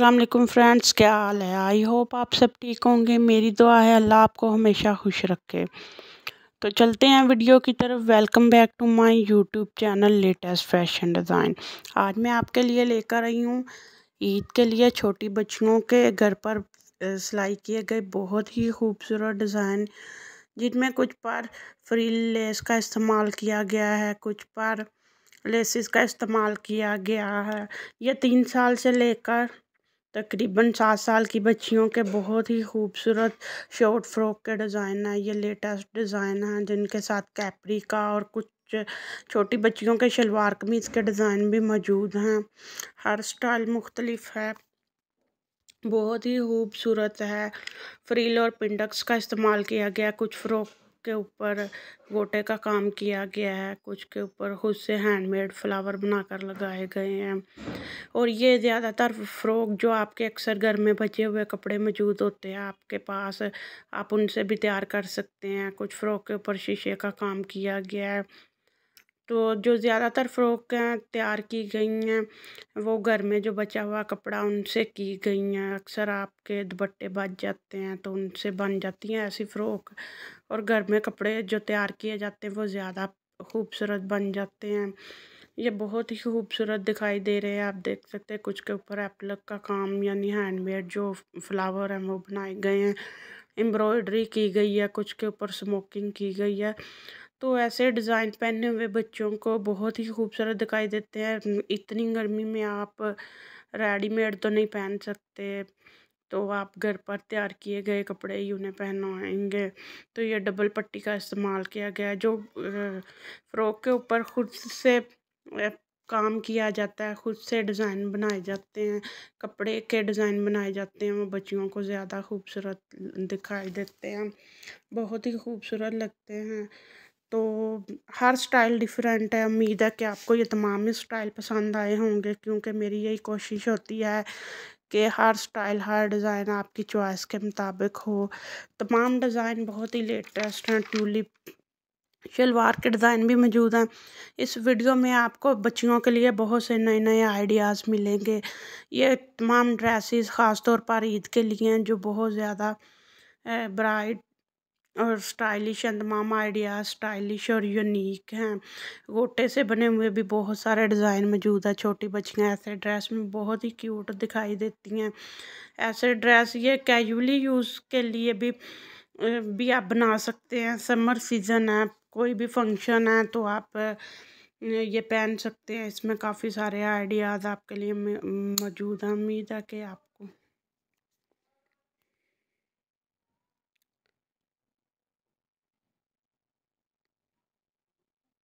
वालेकुम फ्रेंड्स क्या हाल है आई होप आप सब ठीक होंगे मेरी दुआ है अल्लाह आपको हमेशा खुश रखे तो चलते हैं वीडियो की तरफ welcome back to my YouTube channel latest fashion design आज मैं आपके लिए लेकर आई हूँ ईद के लिए छोटी बच्चियों के घर पर सिलाई किए गए बहुत ही खूबसूरत डिज़ाइन जिनमें कुछ पर फ्री लेस का इस्तेमाल किया गया है कुछ पर लेसिस का इस्तेमाल किया गया है ये तीन साल से लेकर तकरीबन सात साल की बच्चियों के बहुत ही खूबसूरत शॉर्ट फ्रॉक के डिज़ाइन हैं ये लेटेस्ट डिज़ाइन हैं जिनके साथ कैपरी का और कुछ छोटी बच्चियों के शलवार कमीज़ के डिज़ाइन भी मौजूद हैं हर स्टाइल मुख्तलिफ है बहुत ही खूबसूरत है फ्रील और पिंडक्स का इस्तेमाल किया गया कुछ फ्रॉक के ऊपर गोटे का काम किया गया है कुछ के ऊपर खुद से हैंडमेड फ्लावर बनाकर लगाए गए हैं और ये ज़्यादातर फ़्रॉक जो आपके अक्सर घर में बचे हुए कपड़े मौजूद होते हैं आपके पास आप उनसे भी तैयार कर सकते हैं कुछ फ़्रॉक के ऊपर शीशे का काम किया गया है तो जो ज़्यादातर फ़्रॉकें तैयार की गई हैं वो घर में जो बचा हुआ कपड़ा उनसे की गई हैं अक्सर आपके दुपट्टे बच जाते हैं तो उनसे बन जाती हैं ऐसी फ़्रॉक और घर में कपड़े जो तैयार किए जाते हैं वो ज़्यादा खूबसूरत बन जाते हैं ये बहुत ही खूबसूरत दिखाई दे रहे हैं आप देख सकते हैं कुछ के ऊपर एप्लक का काम यानी हैंडमेड जो फ्लावर हैं वो बनाए गए हैं एम्ब्रॉयडरी की गई है कुछ के ऊपर स्मोकिंग की गई है तो ऐसे डिज़ाइन पहने हुए बच्चों को बहुत ही खूबसूरत दिखाई देते हैं इतनी गर्मी में आप रेडीमेड तो नहीं पहन सकते तो आप घर पर तैयार किए गए कपड़े ही उन्हें पहनाएंगे तो ये डबल पट्टी का इस्तेमाल किया गया है जो फ्रॉक के ऊपर खुद से काम किया जाता है खुद से डिज़ाइन बनाए जाते हैं कपड़े के डिज़ाइन बनाए जाते हैं वो बच्चियों को ज़्यादा खूबसूरत दिखाई देते हैं बहुत ही खूबसूरत लगते हैं तो हर स्टाइल डिफरेंट है उम्मीद है कि आपको ये तमाम ही स्टाइल पसंद आए होंगे क्योंकि मेरी यही कोशिश होती है कि हर स्टाइल हर डिज़ाइन आपकी चॉइस के मुताबिक हो तमाम डिज़ाइन बहुत ही लेटेस्ट हैं ट्यूलिप शलवार के डिज़ाइन भी मौजूद हैं इस वीडियो में आपको बच्चियों के लिए बहुत से नए नए आइडियाज़ मिलेंगे ये तमाम ड्रेसिस ख़ास तौर पर ईद के लिए हैं जो बहुत ज़्यादा ब्राइट और स्टाइलिश एंड तमाम आइडिया स्टाइलिश और यूनिक हैं गोटे से बने हुए भी बहुत सारे डिज़ाइन मौजूद है छोटी बच्चियाँ ऐसे ड्रेस में बहुत ही क्यूट दिखाई देती हैं ऐसे ड्रेस ये कैजुअली यूज़ के लिए भी भी आप बना सकते हैं समर सीज़न है कोई भी फंक्शन है तो आप ये पहन सकते हैं इसमें काफ़ी सारे आइडियाज़ आपके लिए मौजूद हैं उम्मीद है कि आप